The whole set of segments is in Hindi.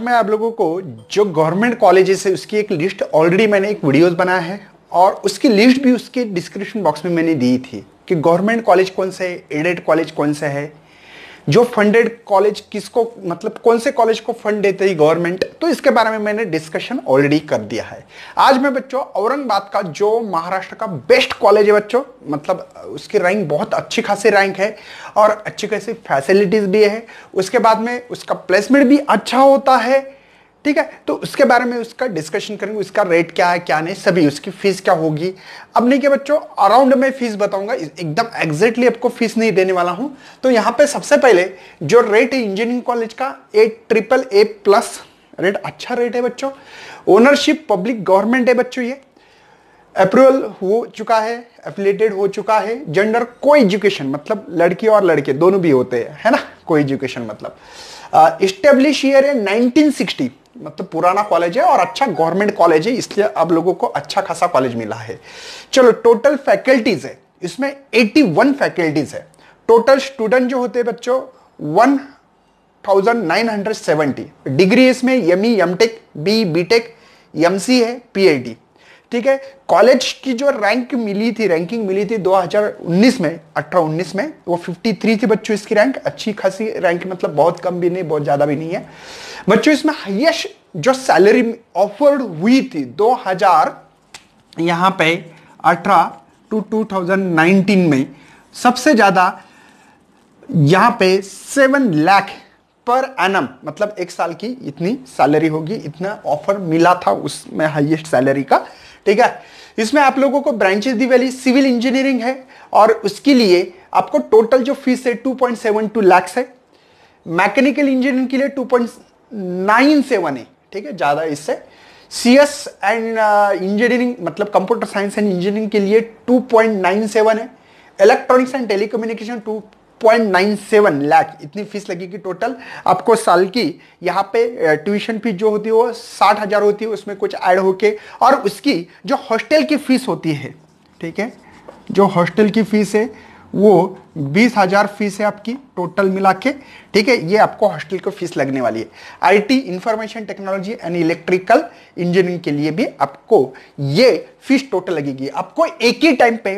मैं आप लोगों को जो गवर्नमेंट कॉलेजेस है उसकी एक लिस्ट ऑलरेडी मैंने एक वीडियोस बनाया है और उसकी लिस्ट भी उसके डिस्क्रिप्शन बॉक्स में मैंने दी थी कि गवर्नमेंट कॉलेज कौन सा है एडेड कॉलेज कौन सा है जो फंडेड कॉलेज किसको मतलब कौन से कॉलेज को फंड देते हैं गवर्नमेंट तो इसके बारे में मैंने डिस्कशन ऑलरेडी कर दिया है आज मैं बच्चों औरंगाबाद का जो महाराष्ट्र का बेस्ट कॉलेज है बच्चों मतलब उसकी रैंक बहुत अच्छी खासी रैंक है और अच्छी खासी फैसिलिटीज़ भी है उसके बाद में उसका प्लेसमेंट भी अच्छा होता है ठीक है तो उसके बारे में उसका डिस्कशन करेंगे उसका रेट क्या है क्या नहीं सभी उसकी फीस क्या होगी अब नहीं क्या बच्चों अराउंड में फीस बताऊंगा एकदम एग्जैक्टली आपको फीस नहीं देने वाला हूं तो यहां पे सबसे पहले जो रेट है इंजीनियरिंग कॉलेज का A triple A plus rate अच्छा रेट है बच्चों ओनरशिप पब्लिक गवर्नमेंट है बच्चों ये अप्रूवल हो चुका है एफिलेटेड हो चुका है जेंडर को एजुकेशन मतलब लड़की और लड़के दोनों भी होते हैं है ना को एजुकेशन मतलब इस्टेब्लिश uh, ईयर है 1960 मतलब पुराना कॉलेज है और अच्छा गवर्नमेंट कॉलेज है इसलिए अब लोगों को अच्छा खासा कॉलेज मिला है चलो टोटल फैकल्टीज है इसमें 81 फैकल्टीज है टोटल स्टूडेंट जो होते हैं बच्चों सेवेंटी डिग्री इसमें M E M tech B B tech M C है पी एच डी ठीक है कॉलेज की जो रैंक मिली थी रैंकिंग मिली थी 2019 में अठारह उन्नीस में वो 53 थी बच्चों इसकी रैंक अच्छी खासी रैंक मतलब बहुत कम भी नहीं बहुत ज़्यादा भी नहीं है बच्चों इसमें हाइएस्ट जो सैलरी ऑफर्ड हुई थी 2000 यहाँ पे अठारह टू 2019 में सबसे ज़्यादा यहाँ पे सेवन लाख पर एनम मतलब एक साल की इतनी सैलरी होगी इतना ऑफर मिला था उसमें हाईएस्ट सैलरी का ठीक है इसमें आप लोगों को ब्रांचेस दी वाली सिविल इंजीनियरिंग है और उसके लिए आपको टोटल जो फीस है two point seven two lakhs है मैकेनिकल इंजीनियरिंग के लिए टू पॉइंट नाइन सेवन है ठीक है ज़्यादा इससे सी एस एंड इंजीनियरिंग मतलब कंप्यूटर साइंस एंड इंजीनियरिंग के लिए टू पॉइंट नाइन सेवन है electronics and telecommunication point nine seven lakh इतनी फीस लगेगी टोटल आपको साल की यहाँ पे ट्यूशन फीस जो होती है वो साठ हज़ार होती है उसमें कुछ ऐड होके और उसकी जो हॉस्टल की फ़ीस होती है ठीक है जो हॉस्टल की फ़ीस है वो बीस हज़ार फीस है आपकी टोटल मिला के ठीक है ये आपको हॉस्टल को फीस लगने वाली है IT information technology and electrical engineering के लिए भी आपको ये फीस टोटल लगेगी आपको एक ही टाइम पे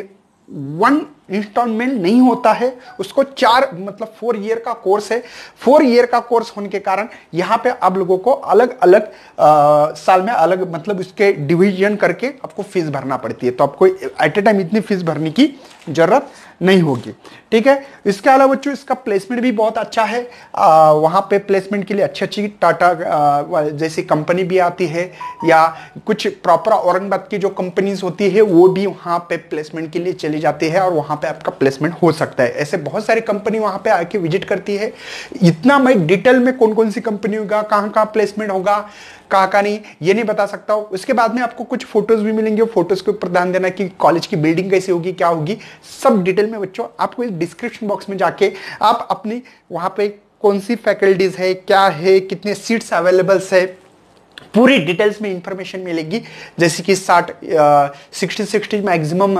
वन इंस्टॉलमेंट नहीं होता है उसको चार मतलब फोर ईयर का कोर्स है फोर ईयर का कोर्स होने के कारण यहाँ पे आप लोगों को अलग अलग आ, साल में अलग मतलब उसके डिवीजन करके आपको फीस भरना पड़ती है तो आपको एट ए टाइम इतनी फीस भरने की जरूरत नहीं होगी ठीक है इसके अलावा बच्चों इसका प्लेसमेंट भी बहुत अच्छा है आ, वहाँ पे प्लेसमेंट के लिए अच्छी अच्छी टाटा जैसी कंपनी भी आती है या कुछ प्रॉपर औरंगाबाद की जो कंपनीज होती है वो भी वहाँ पे प्लेसमेंट के लिए चली जाती है और वहाँ पे आपका प्लेसमेंट हो सकता है ऐसे बहुत सारी कंपनी वहाँ पे आके विजिट करती है इतना मैं डिटेल में कौन कौन सी कंपनी होगा कहाँ कहाँ प्लेसमेंट होगा कहाँ कहाँ नहीं ये नहीं बता सकता हूँ उसके बाद में आपको कुछ फोटोज भी मिलेंगे फोटोज के ऊपर ध्यान देना कि कॉलेज की बिल्डिंग कैसी होगी क्या होगी सब डिटेल में बच्चों आपको इस डिस्क्रिप्शन बॉक्स में जाके आप अपनी वहाँ पे कौन सी फैकल्टीज़ है क्या है कितने सीट्स अवेलेबल्स है पूरी डिटेल्स में इंफॉर्मेशन मिलेगी जैसे कि साठ सिक्सटी सिक्सटी मैक्सिमम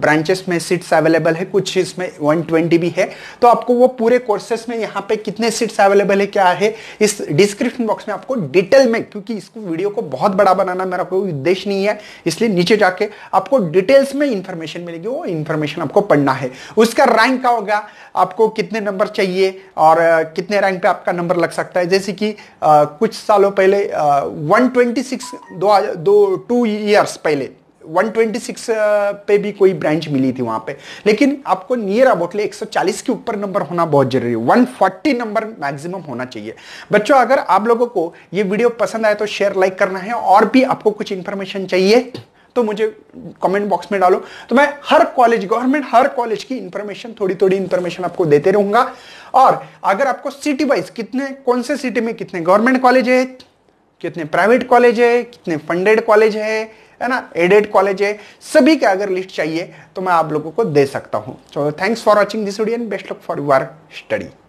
ब्रांचेस में सीट्स अवेलेबल है कुछ इसमें वन ट्वेंटी भी है तो आपको वो पूरे कोर्सेस में यहाँ पे कितने सीट्स अवेलेबल है क्या है इस डिस्क्रिप्शन बॉक्स में आपको डिटेल में क्योंकि इसको वीडियो को बहुत बड़ा बनाना मेरा कोई उद्देश्य नहीं है इसलिए नीचे जाके आपको डिटेल्स में इंफॉर्मेशन मिलेगी वो इन्फॉर्मेशन आपको पढ़ना है उसका रैंक का होगा आपको कितने नंबर चाहिए और कितने रैंक पे आपका नंबर लग सकता है जैसे कि कुछ सालों पहले वन ट्वेंटी सिक्स दो दो टू ईयर्स पहले 126 पे भी कोई ब्रांच मिली थी वहां पे लेकिन आपको नियर अबाउट ले 140 के ऊपर नंबर होना बहुत जरूरी है 140 नंबर मैक्सिमम होना चाहिए बच्चों अगर आप लोगों को ये वीडियो पसंद आए तो शेयर लाइक करना है और भी आपको कुछ इंफॉर्मेशन चाहिए तो मुझे कमेंट बॉक्स में डालो तो मैं हर कॉलेज गवर्नमेंट हर कॉलेज की इंफॉर्मेशन थोड़ी थोड़ी इंफॉर्मेशन आपको देते रहूंगा और अगर आपको सिटी वाइज कितने कौन से सिटी में कितने गवर्नमेंट कॉलेज है कितने प्राइवेट कॉलेज है कितने फंडेड कॉलेज है है ना एडेड कॉलेज है सभी का अगर लिस्ट चाहिए तो मैं आप लोगों को दे सकता हूँ so thanks for watching this video and best luck for your study